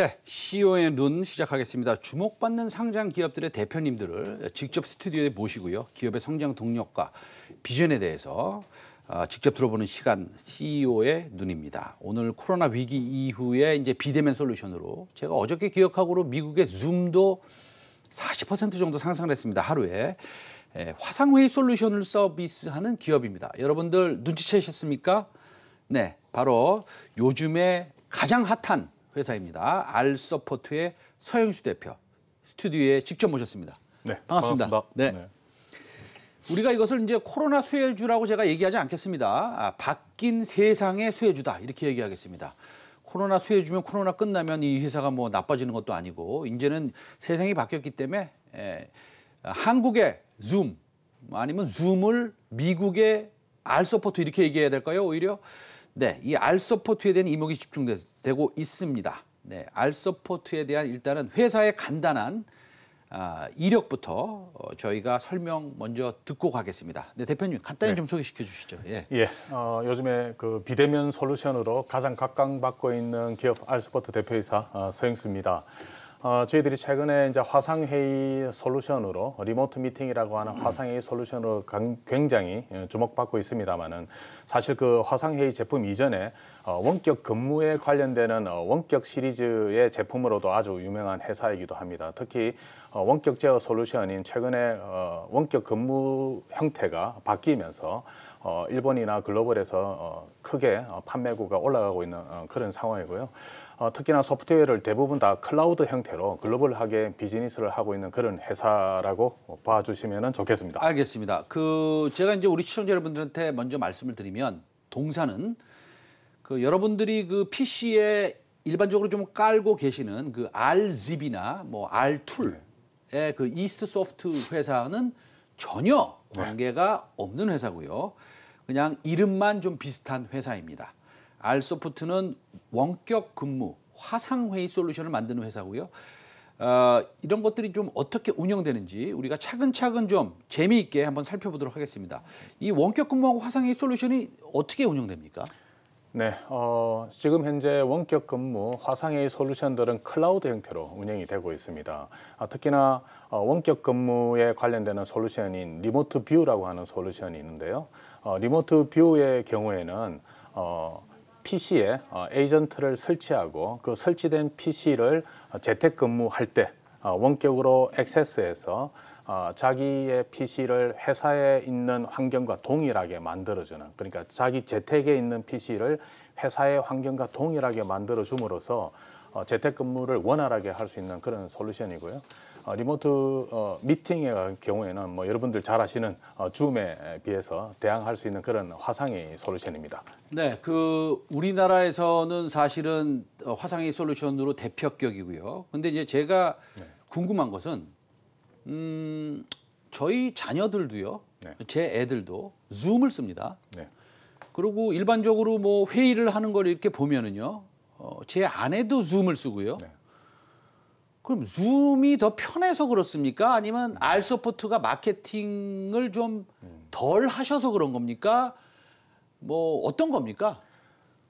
시대 네, CEO의 눈 시작하겠습니다. 주목받는 상장 기업들의 대표님들을 직접 스튜디오에 모시고요. 기업의 성장 동력과 비전에 대해서 어, 직접 들어보는 시간 CEO의 눈입니다. 오늘 코로나 위기 이후에 이제 비대면 솔루션으로 제가 어저께 기억하고로 미국의 줌도 40% 정도 상승을 했습니다. 하루에. 예, 화상회의 솔루션을 서비스하는 기업입니다. 여러분들 눈치채셨습니까? 네, 바로 요즘에 가장 핫한 회사입니다. 알서포트의 서영수 대표 스튜디오에 직접 모셨습니다. 네, 반갑습니다. 반갑습니다. 네. 네. 우리가 이것을 이제 코로나 수혜주라고 제가 얘기하지 않겠습니다. 아, 바뀐 세상의 수혜주다 이렇게 얘기하겠습니다. 코로나 수혜주면 코로나 끝나면 이 회사가 뭐 나빠지는 것도 아니고 이제는 세상이 바뀌었기 때문에 에, 예, 한국의 줌 아니면 줌을 미국의 알서포트 이렇게 얘기해야 될까요? 오히려 네, 이 알서포트에 대한 이목이 집중되고 있습니다. 네, 알서포트에 대한 일단은 회사의 간단한 아, 이력부터 어, 저희가 설명 먼저 듣고 가겠습니다. 네, 대표님 간단히 네. 좀 소개시켜 주시죠. 예. 예. 어, 요즘에 그 비대면 솔루션으로 가장 각광받고 있는 기업 알서포트 대표이사 어, 서영수입니다. 어, 저희들이 최근에 이제 화상회의 솔루션으로 리모트 미팅이라고 하는 화상회의 솔루션으로 굉장히 예, 주목받고 있습니다만은 사실 그 화상회의 제품 이전에 어, 원격 근무에 관련되는 어, 원격 시리즈의 제품으로도 아주 유명한 회사이기도 합니다. 특히 어, 원격 제어 솔루션인 최근에 어, 원격 근무 형태가 바뀌면서 어, 일본이나 글로벌에서 어, 크게 어, 판매고가 올라가고 있는 어, 그런 상황이고요. 어, 특히나 소프트웨어를 대부분 다 클라우드 형태로 글로벌하게 비즈니스를 하고 있는 그런 회사라고 봐주시면 좋겠습니다. 알겠습니다. 그 제가 이제 우리 시청자 여러분들한테 먼저 말씀을 드리면 동사는 그 여러분들이 그 PC에 일반적으로 좀 깔고 계시는 그 RZIB이나 뭐 R툴의 네. 그 이스트 소프트 회사는 전혀 네. 관계가 네. 없는 회사고요. 그냥 이름만 좀 비슷한 회사입니다. 알소프트는 원격 근무, 화상회의 솔루션을 만드는 회사고요. 어, 이런 것들이 좀 어떻게 운영되는지 우리가 차근차근 좀 재미있게 한번 살펴보도록 하겠습니다. 이 원격 근무하고 화상회의 솔루션이 어떻게 운영됩니까? 네, 어, 지금 현재 원격 근무 화상회의 솔루션들은 클라우드 형태로 운영이 되고 있습니다. 아, 특히나 어, 원격 근무에 관련되는 솔루션인 리모트 뷰라고 하는 솔루션이 있는데요. 어, 리모트 뷰의 경우에는 어, PC에 어, 에이전트를 설치하고 그 설치된 PC를 재택근무할 때 어, 원격으로 액세스해서 어, 자기의 PC를 회사에 있는 환경과 동일하게 만들어주는 그러니까 자기 재택에 있는 PC를 회사의 환경과 동일하게 만들어줌으로써 재택근무를 원활하게 할 수 있는 그런 솔루션이고요. 어, 리모트 어, 미팅의 경우에는 뭐 여러분들 잘 아시는 어, 줌에 비해서 대항할 수 있는 그런 화상의 솔루션입니다. 네, 그 우리나라에서는 사실은 어, 화상의 솔루션으로 대표격이고요. 근데 이제 제가 네. 궁금한 것은 음, 저희 자녀들도요, 네. 제 애들도 줌을 씁니다. 네. 그리고 일반적으로 뭐 회의를 하는 걸 이렇게 보면은요, 어, 제 아내도 줌을 쓰고요. 네. 그럼 줌이 더 편해서 그렇습니까? 아니면 알서포트가 마케팅을 좀 덜 하셔서 그런 겁니까? 뭐 어떤 겁니까?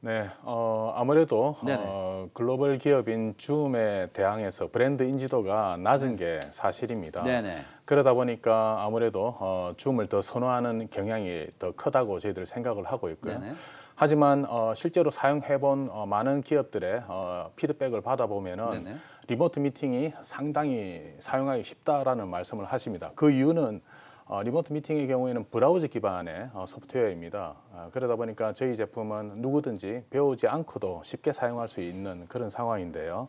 네, 어, 아무래도 어, 글로벌 기업인 줌에 대항해서 브랜드 인지도가 낮은 음. 게 사실입니다. 네네. 그러다 보니까 아무래도 어, 줌을 더 선호하는 경향이 더 크다고 저희들 생각을 하고 있고요. 네네. 하지만 어, 실제로 사용해본 어, 많은 기업들의 어, 피드백을 받아보면은 리모트 미팅이 상당히 사용하기 쉽다라는 말씀을 하십니다. 그 이유는 어, 리모트 미팅의 경우에는 브라우저 기반의 어, 소프트웨어입니다. 어, 그러다 보니까 저희 제품은 누구든지 배우지 않고도 쉽게 사용할 수 있는 그런 상황인데요.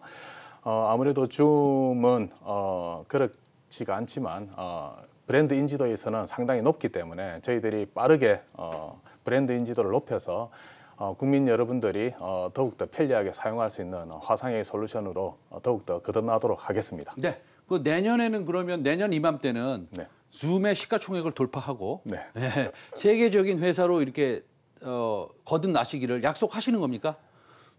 어, 아무래도 줌은 어, 그렇지가 않지만 어, 브랜드 인지도에서는 상당히 높기 때문에 저희들이 빠르게 브랜드 인지도를 높여서 어, 국민 여러분들이 어, 더욱더 편리하게 사용할 수 있는 화상의 솔루션으로 어, 더욱더 거듭나도록 하겠습니다. 네. 그 내년에는 그러면 내년 이맘때는 네. 줌의 시가총액을 돌파하고 네. 네. 세계적인 회사로 이렇게 어, 거듭나시기를 약속하시는 겁니까?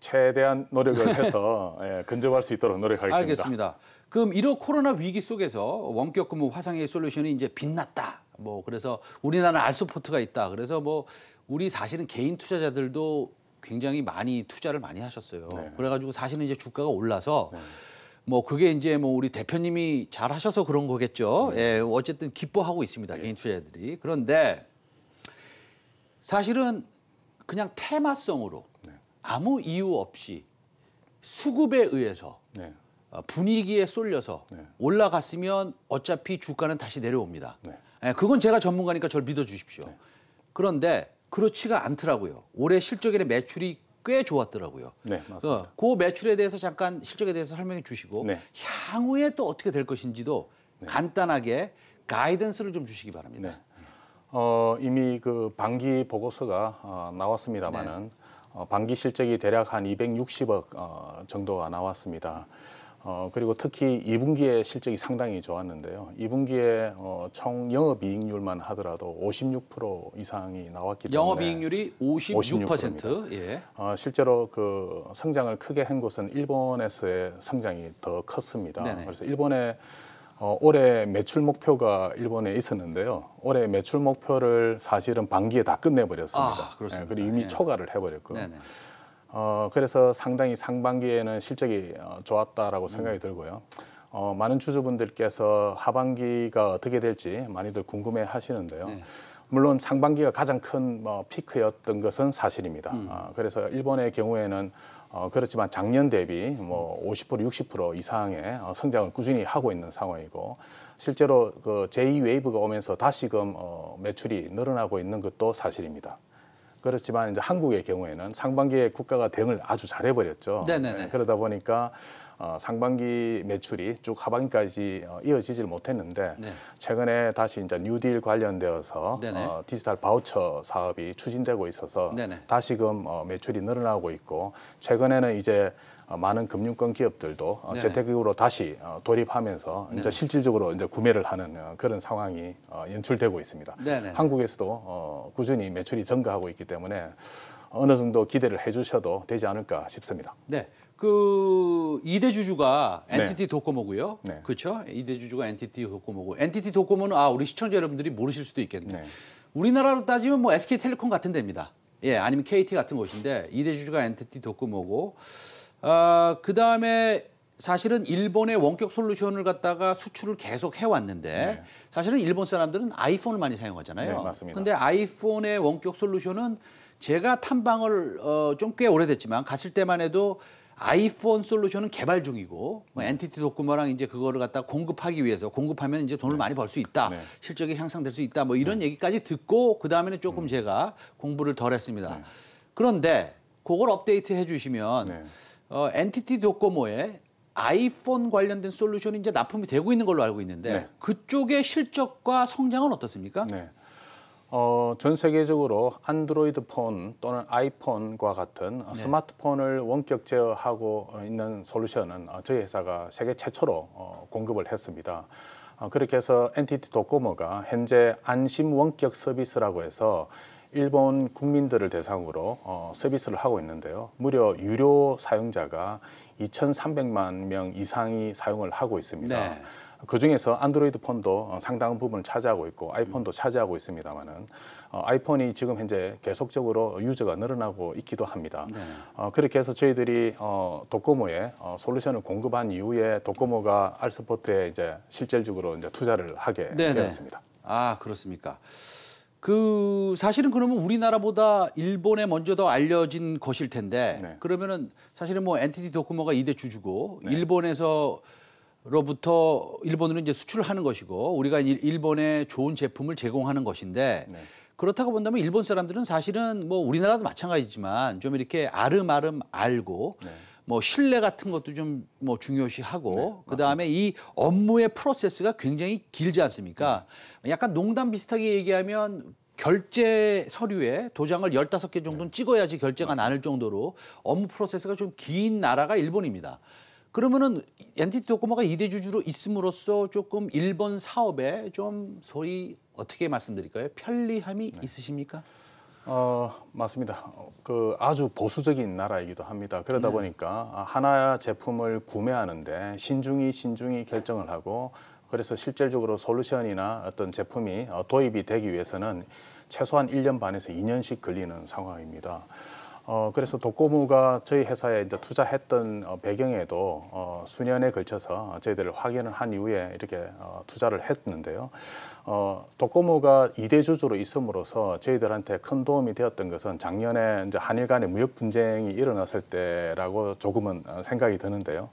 최대한 노력을 해서 예, 근접할 수 있도록 노력하겠습니다. 알겠습니다. 그럼 이런 코로나 위기 속에서 원격 근무 화상의 솔루션이 이제 빛났다. 뭐 그래서 우리나라 알소포트가 있다. 그래서 뭐 우리 사실은 개인 투자자들도 굉장히 많이 투자를 많이 하셨어요. 네. 그래가지고 사실은 이제 주가가 올라서 네. 뭐 그게 이제 뭐 우리 대표님이 잘 하셔서 그런 거겠죠. 네. 예, 어쨌든 기뻐하고 있습니다. 네. 개인 투자자들이. 그런데 사실은 그냥 테마성으로 네. 아무 이유 없이 수급에 의해서 네. 어, 분위기에 쏠려서 올라갔으면 어차피 주가는 다시 내려옵니다. 예, 그건 제가 전문가니까 절 믿어주십시오. 그런데 그렇지가 않더라고요. 올해 실적에 매출이 꽤 좋았더라고요. 네, 그러니까 맞습니다. 어, 그 매출에 대해서 잠깐 실적에 대해서 설명해 주시고 네. 향후에 또 어떻게 될 것인지도 네. 간단하게 가이던스를 좀 주시기 바랍니다. 네. 어, 이미 그 반기 보고서가 어, 나왔습니다만은 네. 어, 반기 실적이 대략 한 260억 어, 정도가 나왔습니다. 음. 어, 그리고 특히 2분기에 실적이 상당히 좋았는데요. 2분기에 어, 총 영업이익률만 하더라도 56% 이상이 나왔기 때문에 영업이익률이 56%. 56%입니다. 예. 어, 실제로 그 성장을 크게 한 곳은 일본에서의 성장이 더 컸습니다. 네네. 그래서 일본의 어, 올해 매출 목표가 일본에 있었는데요. 올해 매출 목표를 사실은 반기에 다 끝내버렸습니다. 아, 그렇습니다. 예, 그리고 이미 예. 초과를 해버렸고요. 네네. 어, 그래서 상당히 상반기에는 실적이 어, 좋았다라고 생각이 음. 들고요. 어, 많은 주주분들께서 하반기가 어떻게 될지 많이들 궁금해 하시는데요. 네. 물론 상반기가 가장 큰 뭐, 피크였던 것은 사실입니다. 음. 어, 그래서 일본의 경우에는 어, 그렇지만 작년 대비 뭐 50% 60% 이상의 어, 성장을 꾸준히 하고 있는 상황이고 실제로 그 제2 웨이브가 오면서 다시금 어, 매출이 늘어나고 있는 것도 사실입니다. 그렇지만 이제 한국의 경우에는 상반기에 국가가 대응을 아주 잘해버렸죠. 네네네. 네, 네. 네, 그러다 보니까 어, 상반기 매출이 쭉 하반기까지 어, 이어지질 못했는데 네. 최근에 다시 이제 뉴딜 관련되어서 어, 디지털 바우처 사업이 추진되고 있어서 네네. 다시금 어, 매출이 늘어나고 있고 최근에는 이제 어, 많은 금융권 기업들도 어, 네네. 재테으로 다시 어, 돌입하면서 이제 실질적으로 이제 구매를 하는 그런 상황이 연출되고 있습니다. 한국에서도 꾸준히 매출이 증가하고 있기 때문에 어느 정도 기대를 해주셔도 되지 않을까 싶습니다. 네. 그 이대 주주가 네. 엔티티 네. 도코모고요. 네. 그렇죠? 이대 주주가 엔티티 도코모고. 엔티티 도코모는 아 우리 시청자 여러분들이 모르실 수도 있겠네. 네. 우리나라로 따지면 뭐 SK텔레콤 같은 데입니다. 예, 아니면 KT 같은 곳인데 이대 주주가 엔티티 도코모고. 아, 그다음에 사실은 일본의 원격 솔루션을 갖다가 수출을 계속 해왔는데 네. 사실은 일본 사람들은 아이폰을 많이 사용하잖아요. 네, 맞습니다. 근데 아이폰의 원격 솔루션은 제가 탐방을 어, 좀 꽤 오래됐지만 갔을 때만 해도 아이폰 솔루션은 개발 중이고 뭐 네. 엔티티 도쿠마랑 이제 그거를 갖다 공급하기 위해서 공급하면 이제 돈을 네. 많이 벌 수 있다. 네. 실적이 향상될 수 있다. 뭐 이런 음. 얘기까지 듣고 그다음에는 조금 음. 제가 공부를 덜 했습니다. 네. 그런데 그걸 업데이트 해 주시면 네. 어, 엔티티 도코모에 아이폰 관련된 솔루션이 이제 납품이 되고 있는 걸로 알고 있는데 그쪽의 실적과 성장은 어떻습니까? 어, 전 세계적으로 안드로이드 폰 또는 아이폰과 같은 네. 스마트폰을 원격 제어하고 있는 솔루션은 어, 저희 회사가 세계 최초로 어, 공급을 했습니다. 어, 그렇게 해서 엔티티 도코모가 현재 안심 원격 서비스라고 해서 일본 국민들을 대상으로 어, 서비스를 하고 있는데요. 무려 유료 사용자가 2,300만 명 이상이 사용을 하고 있습니다. 네. 그중에서 안드로이드 폰도 어, 상당한 부분을 차지하고 있고 아이폰도 음. 차지하고 있습니다만은 어, 아이폰이 지금 현재 계속적으로 유저가 늘어나고 있기도 합니다. 네. 어, 그렇게 해서 저희들이 도코모에 솔루션을 공급한 이후에 도코모가 알스포트에 이제 실질적으로 이제 투자를 하게 네네. 네. 되었습니다. 아 그렇습니까? 그 사실은 그러면 우리나라보다 일본에 먼저 더 알려진 것일 텐데 네. 그러면은 사실은 뭐 엔티티 도코모가 이대 주주고 네. 일본에서 로부터 일본으로 이제 수출을 하는 것이고 우리가 일본에 좋은 제품을 제공하는 것인데 네. 그렇다고 본다면 일본 사람들은 사실은 뭐 우리나라도 마찬가지지만 좀 이렇게 아름아름 알고 네. 뭐 신뢰 같은 것도 좀 뭐 중요시하고 네, 그다음에 이 업무의 프로세스가 굉장히 길지 않습니까? 네. 약간 농담 비슷하게 얘기하면 결제 서류에 도장을 열다섯 개 정도는 네. 찍어야지 결제가 맞습니다. 나눌 정도로 업무 프로세스가 좀 긴 나라가 일본입니다. 그러면은 엔티티 도코모가 이대주주로 있음으로써 조금 일본 사업에 좀 소위 어떻게 말씀드릴까요? 편리함이 네. 있으십니까? 어, 맞습니다. 그 아주 보수적인 나라이기도 합니다. 그러다 네. 보니까 하나 제품을 구매하는데 신중히 신중히 결정을 하고 그래서 실질적으로 솔루션이나 어떤 제품이 어, 도입이 되기 위해서는 최소한 1년 반에서 2년씩 걸리는 상황입니다. 어, 그래서 독고무가 저희 회사에 이제 투자했던 어, 배경에도 어, 수년에 걸쳐서 저희들을 확인을 한 이후에 이렇게 어, 투자를 했는데요. 어, 도고모가 이대 주주로 있음으로써 저희들한테 큰 도움이 되었던 것은 작년에 이제 한일 간의 무역 분쟁이 일어났을 때라고 조금은 어, 생각이 드는데요.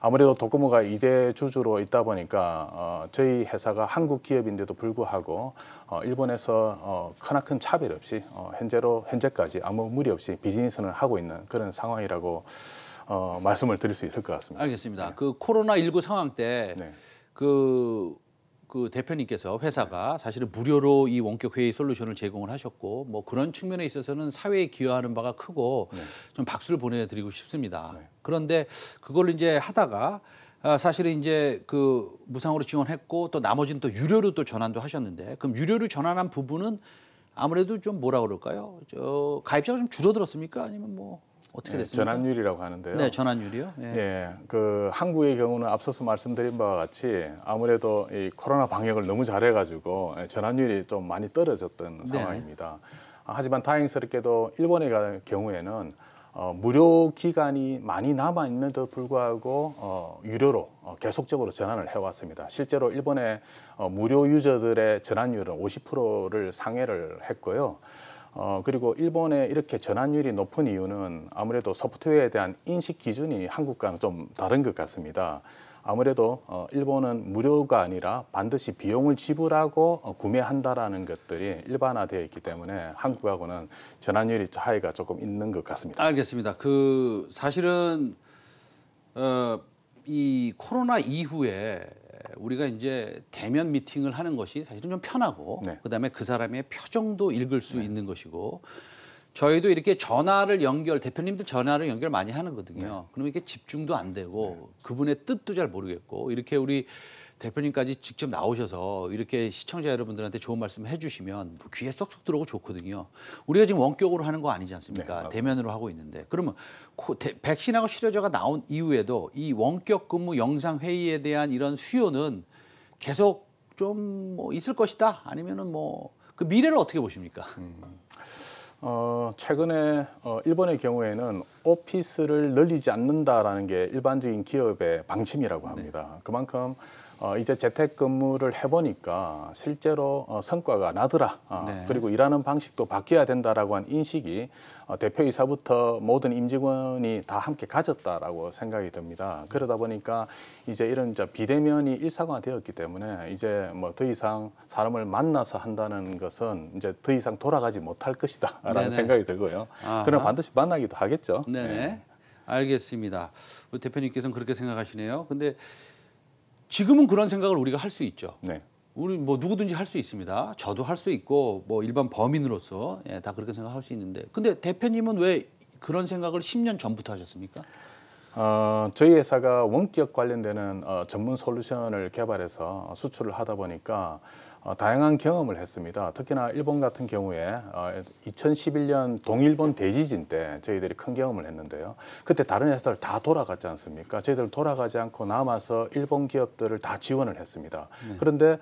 아무래도 도고모가 이대 주주로 있다 보니까 어, 저희 회사가 한국 기업인데도 불구하고 어, 일본에서 어, 크나큰 차별 없이 어, 현재로 현재까지 아무 무리 없이 비즈니스를 하고 있는 그런 상황이라고 어, 말씀을 드릴 수 있을 것 같습니다. 알겠습니다. 네. 그 코로나 19 상황 때그 네. 그그 대표님께서 회사가 사실은 무료로 이 원격 회의 솔루션을 제공을 하셨고 뭐 그런 측면에 있어서는 사회에 기여하는 바가 크고 네. 좀 박수를 보내드리고 싶습니다. 네. 그런데 그걸 이제 하다가 아, 사실은 이제 그 무상으로 지원했고 또 나머지는 또 유료로 또 전환도 하셨는데 그럼 유료로 전환한 부분은 아무래도 좀 뭐라 그럴까요? 저 가입자가 좀 줄어들었습니까? 아니면 뭐 어떻게 예, 됐습니까? 전환율이라고 하는데요. 네, 전환율이요. 예. 예. 그 한국의 경우는 앞서서 말씀드린 바와 같이 아무래도 이 코로나 방역을 너무 잘해가지고 예, 전환율이 좀 많이 떨어졌던 네. 상황입니다. 아, 하지만 다행스럽게도 일본의 경우에는 어, 무료 기간이 많이 남아 있는데도 불구하고 어, 유료로 어, 계속적으로 전환을 해왔습니다. 실제로 일본의 어, 무료 유저들의 전환율은 50%를 상회를 했고요. 어, 그리고 일본에 이렇게 전환율이 높은 이유는 아무래도 소프트웨어에 대한 인식 기준이 한국과는 좀 다른 것 같습니다. 아무래도 어, 일본은 무료가 아니라 반드시 비용을 지불하고 어, 구매한다라는 것들이 일반화되어 있기 때문에 한국하고는 전환율이 차이가 조금 있는 것 같습니다. 알겠습니다. 그 사실은 어, 이 코로나 이후에 우리가 이제 대면 미팅을 하는 것이 사실은 좀 편하고 네. 그다음에 그 사람의 표정도 읽을 수 네. 있는 것이고 저희도 이렇게 전화를 연결 대표님들 전화를 연결 많이 하는 거거든요. 네. 그러면 이렇게 집중도 안 되고 네. 그분의 뜻도 잘 모르겠고 이렇게 우리 대표님까지 직접 나오셔서 이렇게 시청자 여러분들한테 좋은 말씀 해주시면 뭐 귀에 쏙쏙 들어오고 좋거든요. 우리가 지금 원격으로 하는 거 아니지 않습니까? 네, 대면으로 하고 있는데 그러면 고, 대, 백신하고 치료제가 나온 이후에도 이 원격 근무 영상 회의에 대한 이런 수요는 계속 좀 뭐 있을 것이다 아니면은 뭐 그 미래를 어떻게 보십니까? 음. 어, 최근에 어, 일본의 경우에는 오피스를 늘리지 않는다라는 게 일반적인 기업의 방침이라고 네. 합니다. 네. 그만큼 어, 이제 재택근무를 해보니까 실제로 어, 성과가 나더라. 어, 네. 그리고 일하는 방식도 바뀌어야 된다라고 한 인식이 어, 대표이사부터 모든 임직원이 다 함께 가졌다라고 생각이 듭니다. 그러다 보니까 이제 이런 이 비대면이 일상화되었기 때문에 이제 뭐 더 이상 사람을 만나서 한다는 것은 이제 더 이상 돌아가지 못할 것이다라는 생각이 들고요. 그럼 반드시 만나기도 하겠죠. 네네. 네. 알겠습니다. 대표님께서는 그렇게 생각하시네요. 근데 지금은 그런 생각을 우리가 할 수 있죠. 네. 우리 뭐 누구든지 할 수 있습니다. 저도 할 수 있고 뭐 일반 범인으로서 예, 다 그렇게 생각할 수 있는데 근데 대표님은 왜 그런 생각을 10년 전부터 하셨습니까? 어, 저희 회사가 원격 관련되는 어, 전문 솔루션을 개발해서 수출을 하다 보니까 어, 다양한 경험을 했습니다. 특히나 일본 같은 경우에 2011년 어, 동일본 대지진 때 저희들이 큰 경험을 했는데요. 그때 다른 회사들 다 돌아갔지 않습니까? 저희들 돌아가지 않고 남아서 일본 기업들을 다 지원을 했습니다. 네. 그런데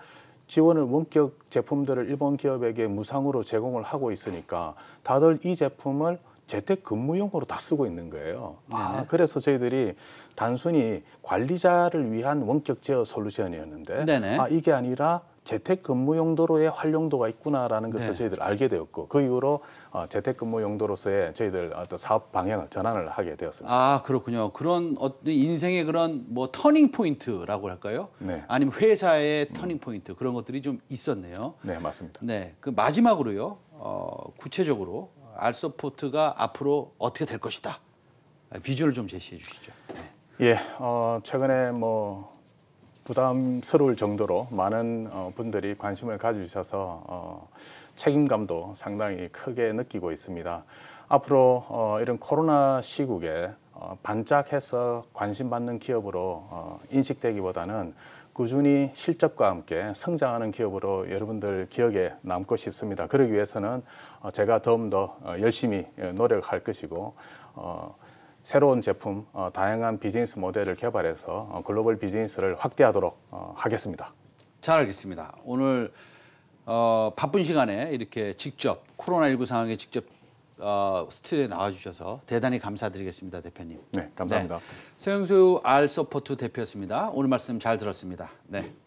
지원을 원격 제품들을 일본 기업에게 무상으로 제공을 하고 있으니까 다들 이 제품을 재택 근무용으로 다 쓰고 있는 거예요. 아, 네. 그래서 저희들이 단순히 관리자를 위한 원격 제어 솔루션이었는데 네네. 아, 이게 아니라 재택근무 용도로의 활용도가 있구나라는 것을 네. 저희들 알게 되었고 그 이후로 어, 재택근무 용도로서의 저희들 어떤 사업 방향을 전환을 하게 되었습니다. 아 그렇군요. 그런 어떤 인생의 그런 뭐 터닝 포인트라고 할까요? 네. 아니면 회사의 터닝 포인트 그런 것들이 좀 있었네요. 네 맞습니다. 네그 마지막으로요 어, 구체적으로 알서포트가 앞으로 어떻게 될 것이다 아, 비전을 좀 제시해 주시죠. 네. 예, 어, 최근에 뭐 부담스러울 정도로 많은 어, 분들이 관심을 가져주셔서 어, 책임감도 상당히 크게 느끼고 있습니다. 앞으로 어, 이런 코로나 시국에 반짝해서 관심받는 기업으로 인식되기보다는 꾸준히 실적과 함께 성장하는 기업으로 여러분들 기억에 남고 싶습니다. 그러기 위해서는 제가 더욱더 열심히 노력할 것이고 새로운 제품, 어, 다양한 비즈니스 모델을 개발해서 어, 글로벌 비즈니스를 확대하도록 어, 하겠습니다. 잘 알겠습니다. 오늘 어, 바쁜 시간에 이렇게 직접 코로나19 상황에 직접 어, 스튜디오에 나와주셔서 대단히 감사드리겠습니다, 대표님. 네, 감사합니다. 네. 서영수 R 서포트 대표였습니다. 오늘 말씀 잘 들었습니다. 네.